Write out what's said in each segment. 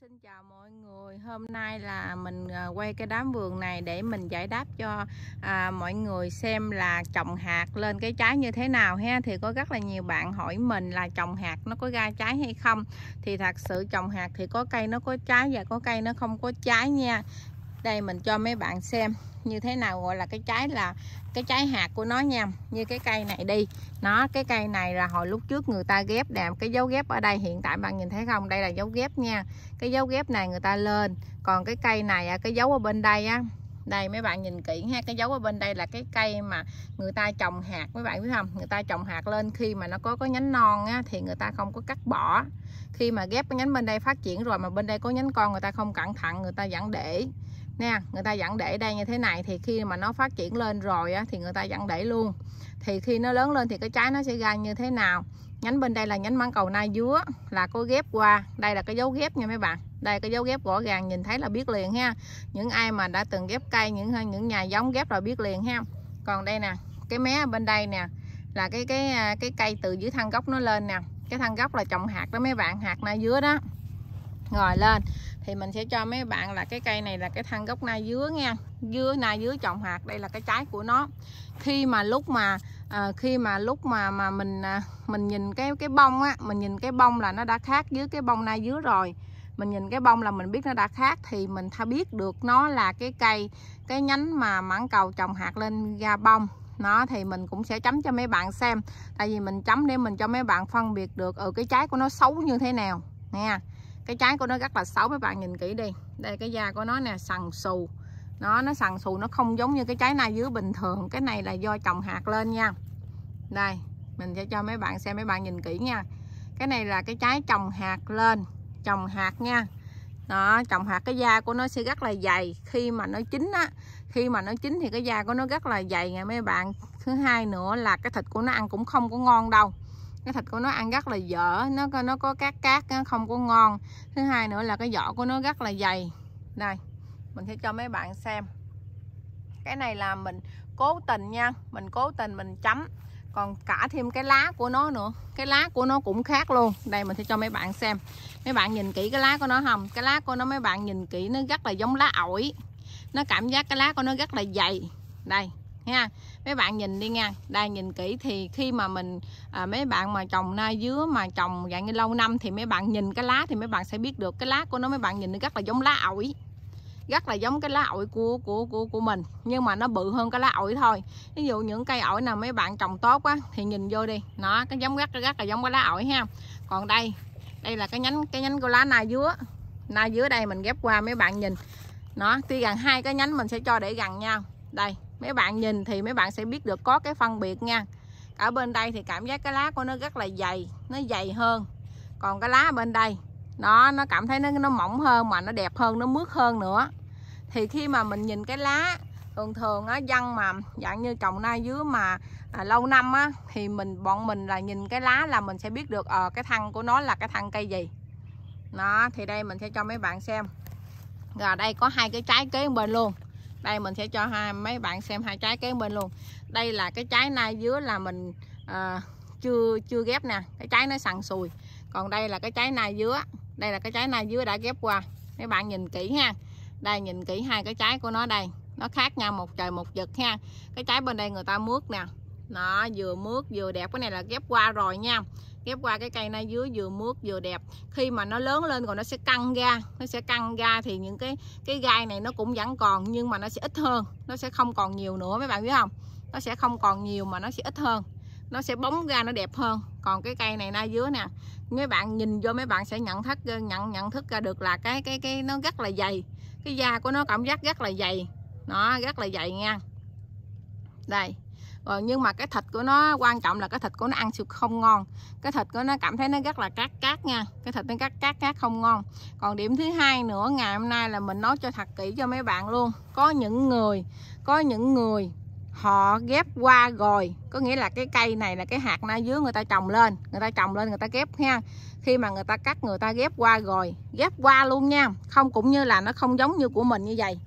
xin chào mọi người hôm nay là mình à, quay cái đám vườn này để mình giải đáp cho à, mọi người xem là trồng hạt lên cái trái như thế nào ha thì có rất là nhiều bạn hỏi mình là trồng hạt nó có ra trái hay không thì thật sự trồng hạt thì có cây nó có trái và có cây nó không có trái nha đây mình cho mấy bạn xem như thế nào gọi là cái trái là cái trái hạt của nó nha như cái cây này đi nó cái cây này là hồi lúc trước người ta ghép đẹp cái dấu ghép ở đây hiện tại bạn nhìn thấy không đây là dấu ghép nha cái dấu ghép này người ta lên còn cái cây này cái dấu ở bên đây á đây mấy bạn nhìn kỹ ha cái dấu ở bên đây là cái cây mà người ta trồng hạt mấy bạn biết không người ta trồng hạt lên khi mà nó có có nhánh non á, thì người ta không có cắt bỏ khi mà ghép cái nhánh bên đây phát triển rồi mà bên đây có nhánh con người ta không cẩn thận người ta vẫn để nha người ta vẫn để đây như thế này thì khi mà nó phát triển lên rồi á, thì người ta vẫn để luôn thì khi nó lớn lên thì cái trái nó sẽ ra như thế nào nhánh bên đây là nhánh mãng cầu nai dứa là có ghép qua đây là cái dấu ghép nha mấy bạn đây cái dấu ghép rõ ràng nhìn thấy là biết liền ha những ai mà đã từng ghép cây những những nhà giống ghép rồi biết liền ha còn đây nè cái mé bên đây nè là cái cái à, cái cây từ dưới thân gốc nó lên nè cái thân gốc là trồng hạt đó mấy bạn hạt nai dứa đó rồi lên thì mình sẽ cho mấy bạn là cái cây này là cái thân gốc na dứa nha dứa na dứa trồng hạt đây là cái trái của nó khi mà lúc mà à, khi mà lúc mà mà mình à, mình nhìn cái cái bông á mình nhìn cái bông là nó đã khác với cái bông na dứa rồi mình nhìn cái bông là mình biết nó đã khác thì mình tha biết được nó là cái cây cái nhánh mà mãng cầu trồng hạt lên ra bông nó thì mình cũng sẽ chấm cho mấy bạn xem tại vì mình chấm để mình cho mấy bạn phân biệt được ở ừ, cái trái của nó xấu như thế nào nha cái trái của nó rất là xấu mấy bạn nhìn kỹ đi đây cái da của nó nè sần xù nó nó sần xù nó không giống như cái trái na dứa bình thường cái này là do trồng hạt lên nha đây mình sẽ cho mấy bạn xem mấy bạn nhìn kỹ nha cái này là cái trái trồng hạt lên trồng hạt nha đó trồng hạt cái da của nó sẽ rất là dày khi mà nó chín á khi mà nó chín thì cái da của nó rất là dày nha mấy bạn thứ hai nữa là cái thịt của nó ăn cũng không có ngon đâu cái thịt của nó ăn rất là dở nó nó có cát cát nó không có ngon thứ hai nữa là cái vỏ của nó rất là dày đây mình sẽ cho mấy bạn xem cái này là mình cố tình nha mình cố tình mình chấm còn cả thêm cái lá của nó nữa cái lá của nó cũng khác luôn đây mình sẽ cho mấy bạn xem mấy bạn nhìn kỹ cái lá của nó không cái lá của nó mấy bạn nhìn kỹ nó rất là giống lá ổi nó cảm giác cái lá của nó rất là dày đây ha mấy bạn nhìn đi nha đây nhìn kỹ thì khi mà mình à, mấy bạn mà trồng na dứa mà trồng dạng như lâu năm thì mấy bạn nhìn cái lá thì mấy bạn sẽ biết được cái lá của nó mấy bạn nhìn nó rất là giống lá ổi rất là giống cái lá ổi của của của của mình nhưng mà nó bự hơn cái lá ổi thôi ví dụ những cây ổi nào mấy bạn trồng tốt quá thì nhìn vô đi nó cái giống rất rất là giống cái lá ổi ha còn đây đây là cái nhánh cái nhánh của lá na dứa na dứa đây mình ghép qua mấy bạn nhìn nó tuy gần hai cái nhánh mình sẽ cho để gần nhau đây mấy bạn nhìn thì mấy bạn sẽ biết được có cái phân biệt nha ở bên đây thì cảm giác cái lá của nó rất là dày nó dày hơn còn cái lá bên đây nó nó cảm thấy nó nó mỏng hơn mà nó đẹp hơn nó mướt hơn nữa thì khi mà mình nhìn cái lá thường thường á dân mà dạng như trồng na dứa mà à, lâu năm á thì mình bọn mình là nhìn cái lá là mình sẽ biết được ờ à, cái thân của nó là cái thân cây gì đó thì đây mình sẽ cho mấy bạn xem rồi đây có hai cái trái kế bên luôn đây mình sẽ cho hai mấy bạn xem hai trái kế bên luôn đây là cái trái nai dứa là mình à, chưa chưa ghép nè cái trái nó sần sùi còn đây là cái trái nai dứa đây là cái trái nai dứa đã ghép qua mấy bạn nhìn kỹ ha đây nhìn kỹ hai cái trái của nó đây nó khác nhau một trời một vực ha cái trái bên đây người ta mướt nè nó vừa mướt vừa đẹp cái này là ghép qua rồi nha ghép qua cái cây na dứa vừa mướt vừa đẹp khi mà nó lớn lên rồi nó sẽ căng ra nó sẽ căng ra thì những cái cái gai này nó cũng vẫn còn nhưng mà nó sẽ ít hơn nó sẽ không còn nhiều nữa mấy bạn biết không nó sẽ không còn nhiều mà nó sẽ ít hơn nó sẽ bóng ra nó đẹp hơn còn cái cây này na dứa nè mấy bạn nhìn vô mấy bạn sẽ nhận thức nhận nhận thức ra được là cái cái cái nó rất là dày cái da của nó cảm giác rất là dày nó rất là dày nha đây rồi ờ, nhưng mà cái thịt của nó quan trọng là cái thịt của nó ăn siêu không ngon cái thịt của nó cảm thấy nó rất là cát cát nha cái thịt nó cát cát cát không ngon còn điểm thứ hai nữa ngày hôm nay là mình nói cho thật kỹ cho mấy bạn luôn có những người có những người họ ghép qua rồi có nghĩa là cái cây này là cái hạt na dưới người ta trồng lên người ta trồng lên người ta ghép nha khi mà người ta cắt người ta ghép qua rồi ghép qua luôn nha không cũng như là nó không giống như của mình như vậy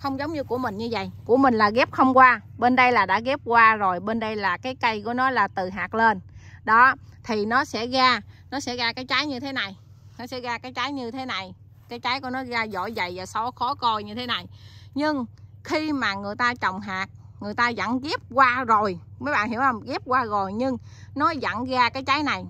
không giống như của mình như vậy của mình là ghép không qua bên đây là đã ghép qua rồi bên đây là cái cây của nó là từ hạt lên đó thì nó sẽ ra nó sẽ ra cái trái như thế này nó sẽ ra cái trái như thế này cái trái của nó ra vỏ dày và xó khó coi như thế này nhưng khi mà người ta trồng hạt người ta vẫn ghép qua rồi mấy bạn hiểu không ghép qua rồi nhưng nó vẫn ra cái trái này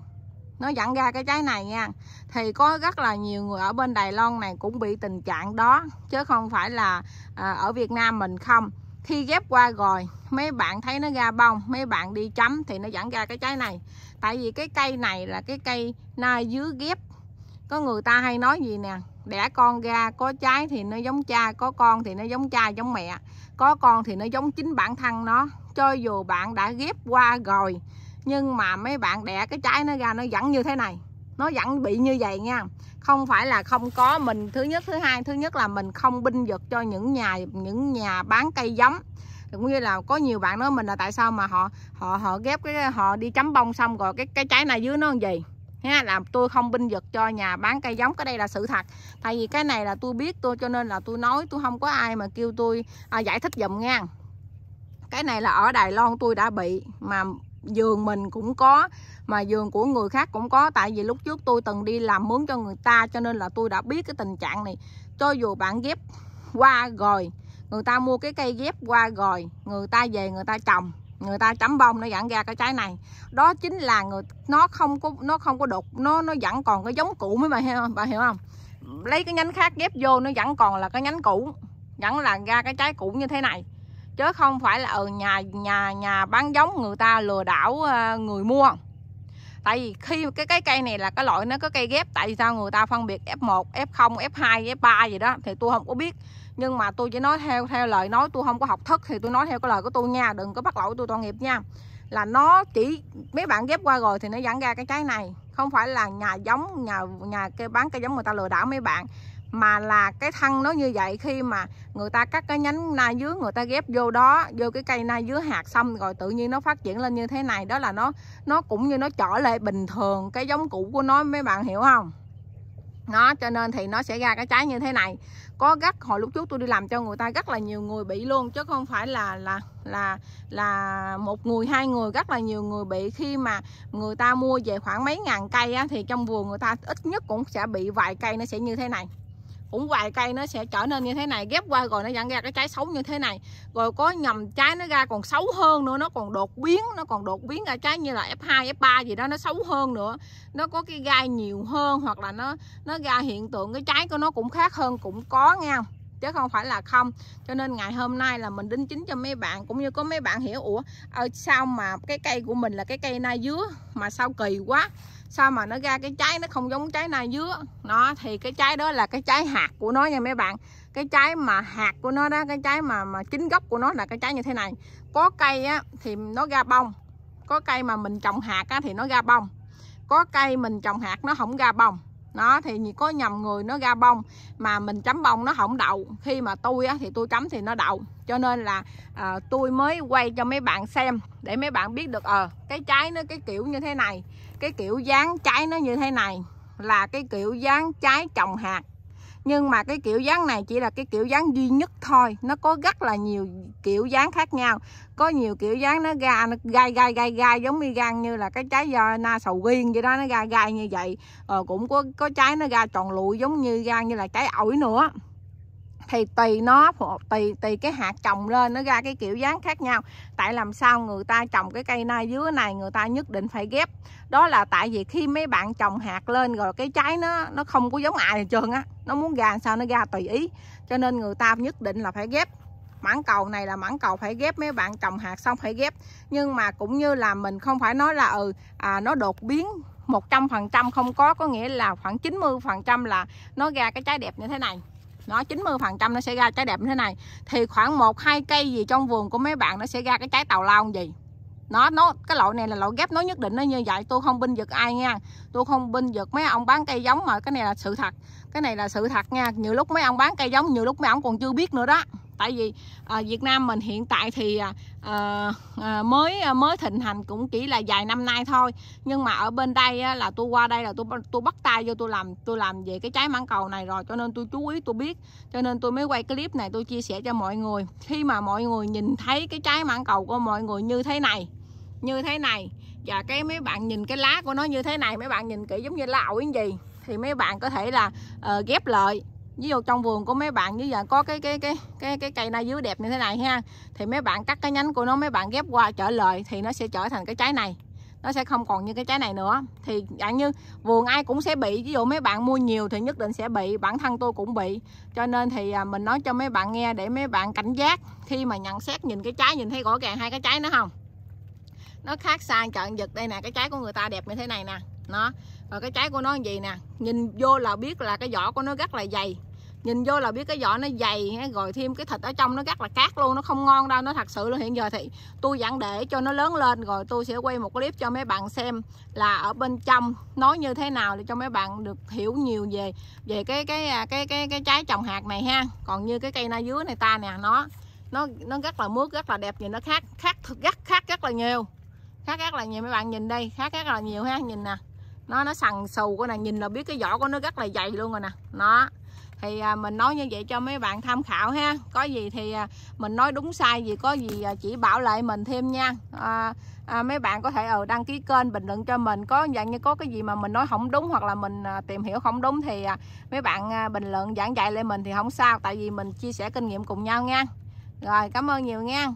nó dẫn ra cái trái này nha thì có rất là nhiều người ở bên Đài Loan này cũng bị tình trạng đó chứ không phải là à, ở Việt Nam mình không khi ghép qua rồi mấy bạn thấy nó ra bông mấy bạn đi chấm thì nó dẫn ra cái trái này tại vì cái cây này là cái cây na dứa ghép có người ta hay nói gì nè đẻ con ra có trái thì nó giống cha có con thì nó giống cha giống mẹ có con thì nó giống chính bản thân nó cho dù bạn đã ghép qua rồi nhưng mà mấy bạn đẻ cái trái nó ra nó vẫn như thế này nó vẫn bị như vậy nha không phải là không có mình thứ nhất thứ hai thứ nhất là mình không binh vực cho những nhà những nhà bán cây giống cũng như là có nhiều bạn nói mình là tại sao mà họ họ họ ghép cái họ đi chấm bông xong rồi cái cái trái này dưới nó làm gì ha là tôi không binh vực cho nhà bán cây giống cái đây là sự thật tại vì cái này là tôi biết tôi cho nên là tôi nói tôi không có ai mà kêu tôi à, giải thích dùm nha cái này là ở Đài Loan tôi đã bị mà giường mình cũng có mà giường của người khác cũng có tại vì lúc trước tôi từng đi làm mướn cho người ta cho nên là tôi đã biết cái tình trạng này cho dù bạn ghép qua rồi người ta mua cái cây ghép qua rồi người ta về người ta trồng người ta chấm bông nó dẫn ra cái trái này đó chính là người nó không có nó không có đục nó nó vẫn còn cái giống cũ mới mà hiểu không bà hiểu không lấy cái nhánh khác ghép vô nó vẫn còn là cái nhánh cũ vẫn là ra cái trái cũ như thế này chứ không phải là ở ờ, nhà nhà nhà bán giống người ta lừa đảo ờ, người mua tại vì khi cái cái cây này là cái loại nó có cây ghép tại vì sao người ta phân biệt F1, F0, F2, F3 gì đó thì tôi không có biết nhưng mà tôi chỉ nói theo theo lời nói tôi không có học thức thì tôi nói theo cái lời của tôi nha đừng có bắt lỗi tôi toàn nghiệp nha là nó chỉ mấy bạn ghép qua rồi thì nó dẫn ra cái trái này không phải là nhà giống nhà nhà cái bán cây giống người ta lừa đảo mấy bạn mà là cái thân nó như vậy khi mà người ta cắt cái nhánh na dứa người ta ghép vô đó vô cái cây na dứa hạt xong rồi tự nhiên nó phát triển lên như thế này đó là nó nó cũng như nó trở lại bình thường cái giống cũ của nó mấy bạn hiểu không nó cho nên thì nó sẽ ra cái trái như thế này có gắt hồi lúc trước tôi đi làm cho người ta rất là nhiều người bị luôn chứ không phải là là là là một người hai người rất là nhiều người bị khi mà người ta mua về khoảng mấy ngàn cây á, thì trong vườn người ta ít nhất cũng sẽ bị vài cây nó sẽ như thế này cũng vài cây nó sẽ trở nên như thế này ghép qua rồi nó dẫn ra cái trái xấu như thế này rồi có nhầm trái nó ra còn xấu hơn nữa nó còn đột biến nó còn đột biến ra trái như là F2 F3 gì đó nó xấu hơn nữa nó có cái gai nhiều hơn hoặc là nó nó ra hiện tượng cái trái của nó cũng khác hơn cũng có nghe không chứ không phải là không cho nên ngày hôm nay là mình đính chính cho mấy bạn cũng như có mấy bạn hiểu ủa ở ờ, sao mà cái cây của mình là cái cây na dứa mà sao kỳ quá sao mà nó ra cái trái nó không giống trái na dứa nó thì cái trái đó là cái trái hạt của nó nha mấy bạn cái trái mà hạt của nó đó cái trái mà mà chính gốc của nó là cái trái như thế này có cây á thì nó ra bông có cây mà mình trồng hạt á thì nó ra bông có cây mình trồng hạt nó không ra bông nó thì có nhầm người nó ra bông mà mình chấm bông nó không đậu khi mà tôi á, thì tôi chấm thì nó đậu cho nên là à, tôi mới quay cho mấy bạn xem để mấy bạn biết được ờ à, cái trái nó cái kiểu như thế này cái kiểu dáng trái nó như thế này là cái kiểu dáng trái trồng hạt nhưng mà cái kiểu dáng này chỉ là cái kiểu dáng duy nhất thôi nó có rất là nhiều kiểu dáng khác nhau có nhiều kiểu dáng nó ra nó gai gai gai gai giống như gan như là cái trái do na sầu riêng vậy đó nó gai gai như vậy ờ, cũng có có trái nó ra tròn lụi giống như gan như là trái ổi nữa thì tùy nó tùy tùy cái hạt trồng lên nó ra cái kiểu dáng khác nhau tại làm sao người ta trồng cái cây na dứa này người ta nhất định phải ghép đó là tại vì khi mấy bạn trồng hạt lên rồi cái trái nó nó không có giống ai hết trơn á nó muốn ra sao nó ra tùy ý cho nên người ta nhất định là phải ghép mảng cầu này là mảng cầu phải ghép mấy bạn trồng hạt xong phải ghép nhưng mà cũng như là mình không phải nói là ừ à, nó đột biến 100% không có có nghĩa là khoảng 90% là nó ra cái trái đẹp như thế này nó 90 phần trăm nó sẽ ra trái đẹp như thế này thì khoảng một hai cây gì trong vườn của mấy bạn nó sẽ ra cái trái tàu lao gì nó nó cái loại này là loại ghép nó nhất định nó như vậy tôi không binh vực ai nha tôi không binh vực mấy ông bán cây giống mà cái này là sự thật cái này là sự thật nha nhiều lúc mấy ông bán cây giống nhiều lúc mấy ông còn chưa biết nữa đó tại vì à, Việt Nam mình hiện tại thì à, à, mới mới thịnh hành cũng chỉ là vài năm nay thôi nhưng mà ở bên đây á, là tôi qua đây là tôi tôi bắt tay vô tôi làm tôi làm về cái trái mãng cầu này rồi cho nên tôi chú ý tôi biết cho nên tôi mới quay clip này tôi chia sẻ cho mọi người khi mà mọi người nhìn thấy cái trái mãng cầu của mọi người như thế này như thế này và cái mấy bạn nhìn cái lá của nó như thế này mấy bạn nhìn kỹ giống như lá ổi gì thì mấy bạn có thể là uh, ghép lợi ví dụ trong vườn của mấy bạn như giờ có cái cái cái cái cái cây na dưới đẹp như thế này ha thì mấy bạn cắt cái nhánh của nó mấy bạn ghép qua trở lời thì nó sẽ trở thành cái trái này nó sẽ không còn như cái trái này nữa thì dạng như vườn ai cũng sẽ bị ví dụ mấy bạn mua nhiều thì nhất định sẽ bị bản thân tôi cũng bị cho nên thì à, mình nói cho mấy bạn nghe để mấy bạn cảnh giác khi mà nhận xét nhìn cái trái nhìn thấy rõ ràng hai cái trái nữa không nó khác xa chợ giật đây nè cái trái của người ta đẹp như thế này nè nó rồi cái trái của nó gì nè nhìn vô là biết là cái vỏ của nó rất là dày nhìn vô là biết cái vỏ nó dày rồi thêm cái thịt ở trong nó rất là cát luôn nó không ngon đâu nó thật sự luôn hiện giờ thì tôi dặn để cho nó lớn lên rồi tôi sẽ quay một clip cho mấy bạn xem là ở bên trong nó như thế nào để cho mấy bạn được hiểu nhiều về về cái cái cái à, cái cái, cái trái trồng hạt này ha còn như cái cây na dứa này ta nè nó nó nó rất là mướt rất là đẹp nhìn nó khác khác thực rất khác rất là nhiều khác rất là nhiều mấy bạn nhìn đây khác rất là nhiều ha nhìn nè nó nó sần sù của nè nhìn là biết cái vỏ của nó rất là dày luôn rồi nè nó thì à, mình nói như vậy cho mấy bạn tham khảo ha có gì thì à, mình nói đúng sai gì có gì à, chỉ bảo lại mình thêm nha à, à, mấy bạn có thể ở ờ, ừ, đăng ký kênh bình luận cho mình có dạng như có cái gì mà mình nói không đúng hoặc là mình tìm hiểu không đúng thì mấy bạn bình luận giảng dạy lại mình thì không sao tại vì mình chia sẻ kinh nghiệm cùng nhau nha rồi cảm ơn nhiều nha